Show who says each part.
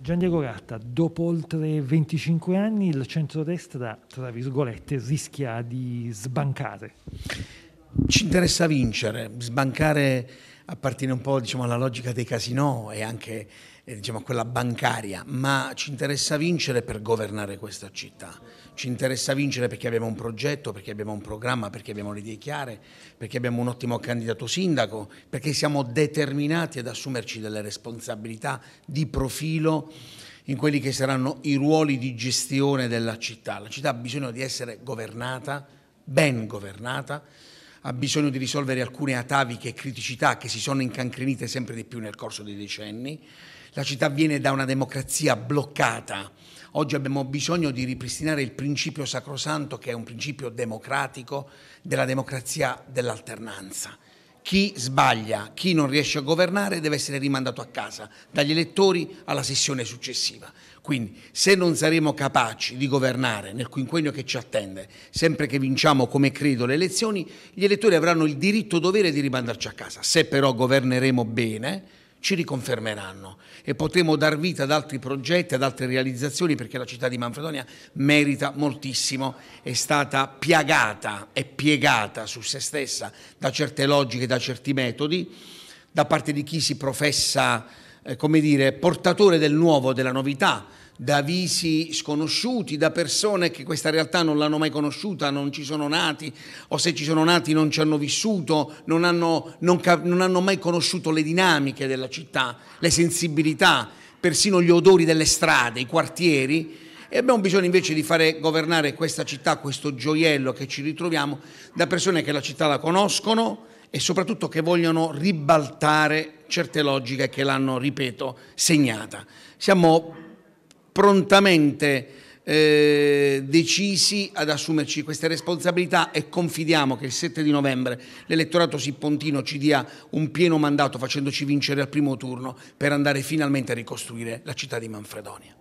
Speaker 1: Gian Diego Gatta, dopo oltre 25 anni il centrodestra, tra virgolette, rischia di sbancare. Ci interessa vincere, sbancare appartiene un po' diciamo, alla logica dei casinò e anche eh, diciamo, a quella bancaria, ma ci interessa vincere per governare questa città, ci interessa vincere perché abbiamo un progetto, perché abbiamo un programma, perché abbiamo le idee chiare, perché abbiamo un ottimo candidato sindaco, perché siamo determinati ad assumerci delle responsabilità di profilo in quelli che saranno i ruoli di gestione della città. La città ha bisogno di essere governata, ben governata, ha bisogno di risolvere alcune ataviche e criticità che si sono incancrenite sempre di più nel corso dei decenni. La città viene da una democrazia bloccata. Oggi abbiamo bisogno di ripristinare il principio sacrosanto, che è un principio democratico, della democrazia dell'alternanza chi sbaglia, chi non riesce a governare deve essere rimandato a casa dagli elettori alla sessione successiva. Quindi se non saremo capaci di governare nel quinquennio che ci attende, sempre che vinciamo come credo le elezioni, gli elettori avranno il diritto dovere di rimandarci a casa. Se però governeremo bene, ci riconfermeranno e potremo dar vita ad altri progetti, ad altre realizzazioni perché la città di Manfredonia merita moltissimo, è stata piagata e piegata su se stessa da certe logiche, da certi metodi, da parte di chi si professa eh, come dire, portatore del nuovo, della novità, da visi sconosciuti, da persone che questa realtà non l'hanno mai conosciuta, non ci sono nati o se ci sono nati non ci hanno vissuto, non hanno, non cap- non hanno mai conosciuto le dinamiche della città, le sensibilità, persino gli odori delle strade, i quartieri. E abbiamo bisogno invece di fare governare questa città, questo gioiello che ci ritroviamo, da persone che la città la conoscono e soprattutto che vogliono ribaltare certe logiche che l'hanno, ripeto, segnata. Siamo prontamente eh, decisi ad assumerci queste responsabilità e confidiamo che il 7 di novembre l'elettorato sippontino ci dia un pieno mandato facendoci vincere al primo turno per andare finalmente a ricostruire la città di Manfredonia.